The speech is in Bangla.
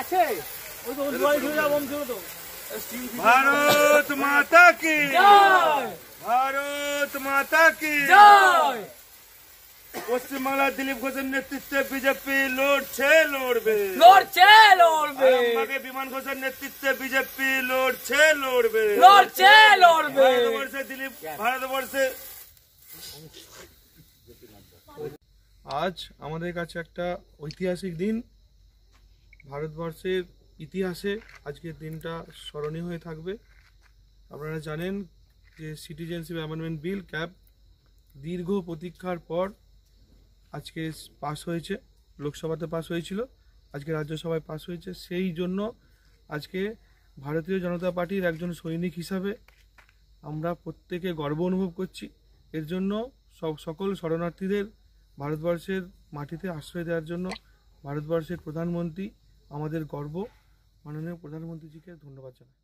আছে ভারত মাতা কি ভারত মাতা কি পশ্চিমবাংলার দিলীপ ঘোষের নেতৃত্বে বিজেপি লড়ছে লড়বে লড়ছে লড়বে আগে বিমান ঘোষের নেতৃত্বে বিজেপি লড়ছে লড়বে লড়ছে লড়বে ভারতবর্ষে দিলীপ ভারতবর্ষে আজ আমাদের কাছে একটা ঐতিহাসিক দিন ভারতবর্ষের ইতিহাসে আজকের দিনটা স্মরণীয় হয়ে থাকবে আপনারা জানেন যে সিটিজেনশিপ অ্যামেন্ডমেন্ট বিল ক্যাব দীর্ঘ প্রতীক্ষার পর আজকে পাস হয়েছে লোকসভাতে পাস হয়েছিল আজকে রাজ্যসভায় পাস হয়েছে সেই জন্য আজকে ভারতীয় জনতা পার্টির একজন সৈনিক হিসাবে আমরা প্রত্যেকে গর্ব অনুভব করছি এর জন্য সব সকল শরণার্থীদের ভারতবর্ষের মাটিতে আশ্রয় দেওয়ার জন্য ভারতবর্ষের প্রধানমন্ত্রী আমাদের গর্ব মাননীয় প্রধানমন্ত্রীজিকে ধন্যবাদ জানাই